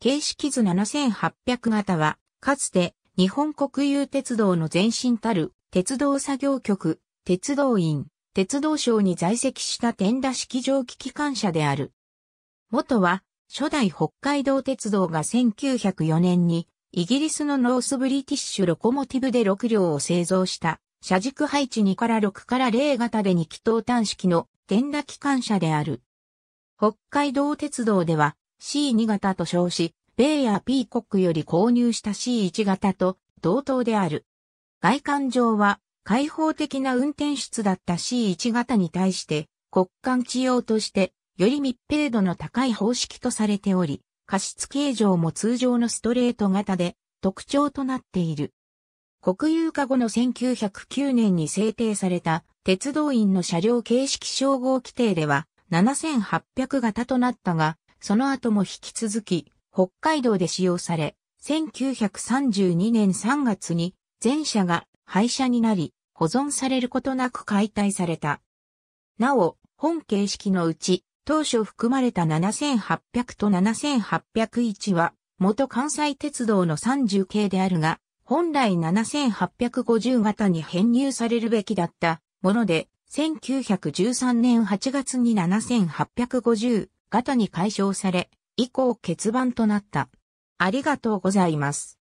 形式図7800型は、かつて日本国有鉄道の前身たる鉄道作業局、鉄道院、鉄道省に在籍した天田式蒸気機関車である。元は初代北海道鉄道が1904年にイギリスのノースブリティッシュロコモティブで6両を製造した車軸配置2から6から0型で2気筒端式の天田機関車である。北海道鉄道では C2 型と称し、ベイヤー・ピーコックより購入した C1 型と同等である。外観上は開放的な運転室だった C1 型に対して国間地用としてより密閉度の高い方式とされており、加湿形状も通常のストレート型で特徴となっている。国有化後の1909年に制定された鉄道員の車両形式称号規定では7800型となったが、その後も引き続き、北海道で使用され、1932年3月に全車が廃車になり、保存されることなく解体された。なお、本形式のうち、当初含まれた7800と7801は、元関西鉄道の30系であるが、本来7850型に編入されるべきだったもので、1913年8月に7850ガタに解消され、以降欠番となった。ありがとうございます。